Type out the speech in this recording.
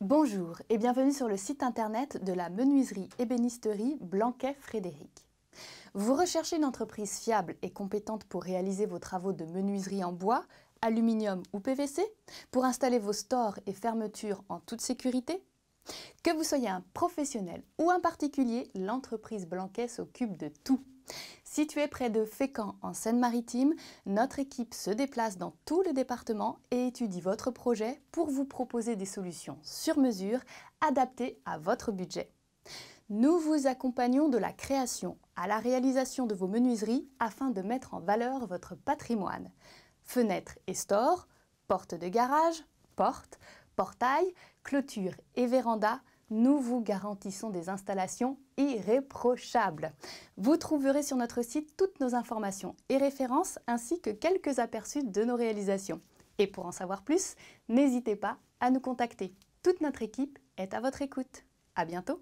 Bonjour et bienvenue sur le site internet de la menuiserie ébénisterie Blanquet Frédéric. Vous recherchez une entreprise fiable et compétente pour réaliser vos travaux de menuiserie en bois, aluminium ou PVC, pour installer vos stores et fermetures en toute sécurité Que vous soyez un professionnel ou un particulier, l'entreprise Blanquet s'occupe de tout. Située près de Fécamp en Seine-Maritime, notre équipe se déplace dans tout le département et étudie votre projet pour vous proposer des solutions sur mesure adaptées à votre budget. Nous vous accompagnons de la création à la réalisation de vos menuiseries afin de mettre en valeur votre patrimoine. Fenêtres et stores, portes de garage, portes, portails, clôtures et vérandas, nous vous garantissons des installations irréprochables. Vous trouverez sur notre site toutes nos informations et références ainsi que quelques aperçus de nos réalisations. Et pour en savoir plus, n'hésitez pas à nous contacter. Toute notre équipe est à votre écoute. À bientôt!